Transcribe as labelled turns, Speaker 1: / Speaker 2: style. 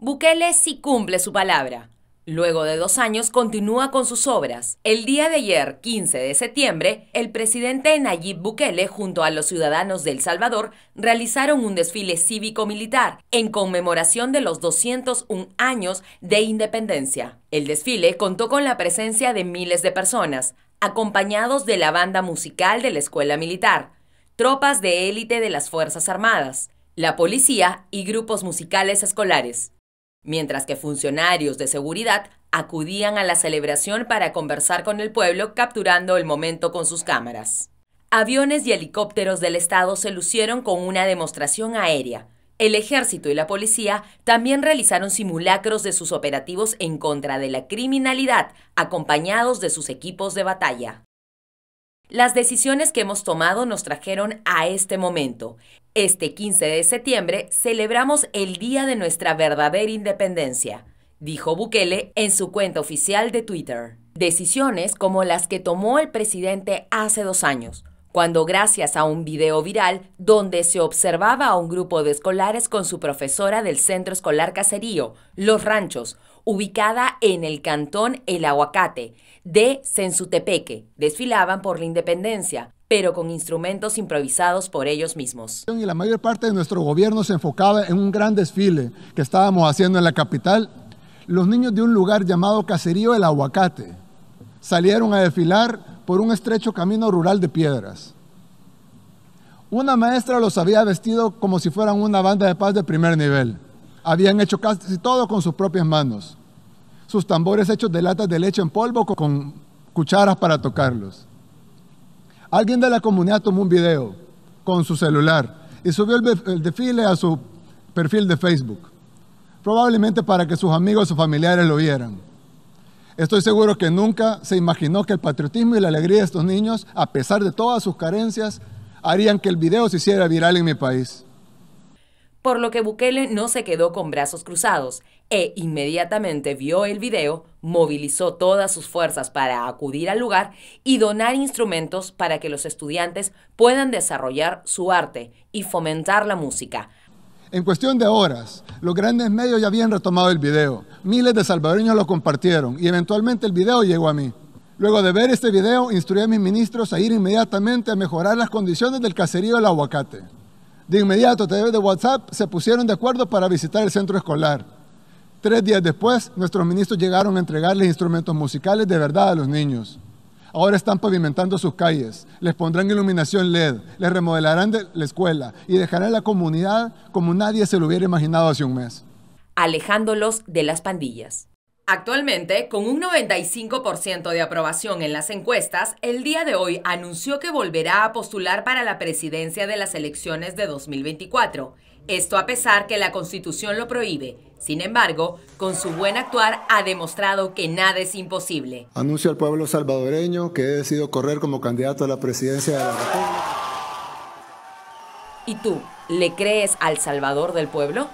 Speaker 1: Bukele sí cumple su palabra. Luego de dos años continúa con sus obras. El día de ayer, 15 de septiembre, el presidente Nayib Bukele junto a los ciudadanos de El Salvador realizaron un desfile cívico-militar en conmemoración de los 201 años de independencia. El desfile contó con la presencia de miles de personas, acompañados de la banda musical de la Escuela Militar, tropas de élite de las Fuerzas Armadas, la policía y grupos musicales escolares mientras que funcionarios de seguridad acudían a la celebración para conversar con el pueblo, capturando el momento con sus cámaras. Aviones y helicópteros del Estado se lucieron con una demostración aérea. El ejército y la policía también realizaron simulacros de sus operativos en contra de la criminalidad, acompañados de sus equipos de batalla. Las decisiones que hemos tomado nos trajeron a este momento. Este 15 de septiembre celebramos el día de nuestra verdadera independencia, dijo Bukele en su cuenta oficial de Twitter. Decisiones como las que tomó el presidente hace dos años, cuando gracias a un video viral donde se observaba a un grupo de escolares con su profesora del Centro Escolar Caserío, Los Ranchos, ubicada en el cantón El Aguacate de Sensutepeque, desfilaban por la independencia, pero con instrumentos improvisados por
Speaker 2: ellos mismos. Y la mayor parte de nuestro gobierno se enfocaba en un gran desfile que estábamos haciendo en la capital. Los niños de un lugar llamado Caserío el Aguacate salieron a desfilar por un estrecho camino rural de piedras. Una maestra los había vestido como si fueran una banda de paz de primer nivel. Habían hecho casi todo con sus propias manos. Sus tambores hechos de latas de leche en polvo con cucharas para tocarlos. Alguien de la comunidad tomó un video con su celular y subió el, desfile a su perfil de Facebook, probablemente para que sus amigos o familiares lo vieran. Estoy seguro que nunca se imaginó que el patriotismo y la alegría de estos niños, a pesar de todas sus carencias, harían que el video se hiciera viral en mi país
Speaker 1: por lo que Bukele no se quedó con brazos cruzados e inmediatamente vio el video, movilizó todas sus fuerzas para acudir al lugar y donar instrumentos para que los estudiantes puedan desarrollar su arte y fomentar la música.
Speaker 2: En cuestión de horas, los grandes medios ya habían retomado el video, miles de salvadoreños lo compartieron y eventualmente el video llegó a mí. Luego de ver este video, instruí a mis ministros a ir inmediatamente a mejorar las condiciones del caserío del aguacate. De inmediato, a través de WhatsApp, se pusieron de acuerdo para visitar el centro escolar. Tres días después, nuestros ministros llegaron a entregarles instrumentos musicales de verdad a los niños. Ahora están pavimentando sus calles, les pondrán iluminación LED, les remodelarán la escuela y dejarán la comunidad como nadie se lo hubiera imaginado hace un mes.
Speaker 1: Alejándolos de las pandillas. Actualmente, con un 95% de aprobación en las encuestas, el día de hoy anunció que volverá a postular para la presidencia de las elecciones de 2024. Esto a pesar que la Constitución lo prohíbe. Sin embargo, con su buen actuar ha demostrado que nada es imposible.
Speaker 2: Anuncio al pueblo salvadoreño que he decidido correr como candidato a la presidencia de la República.
Speaker 1: ¿Y tú, le crees al Salvador del pueblo?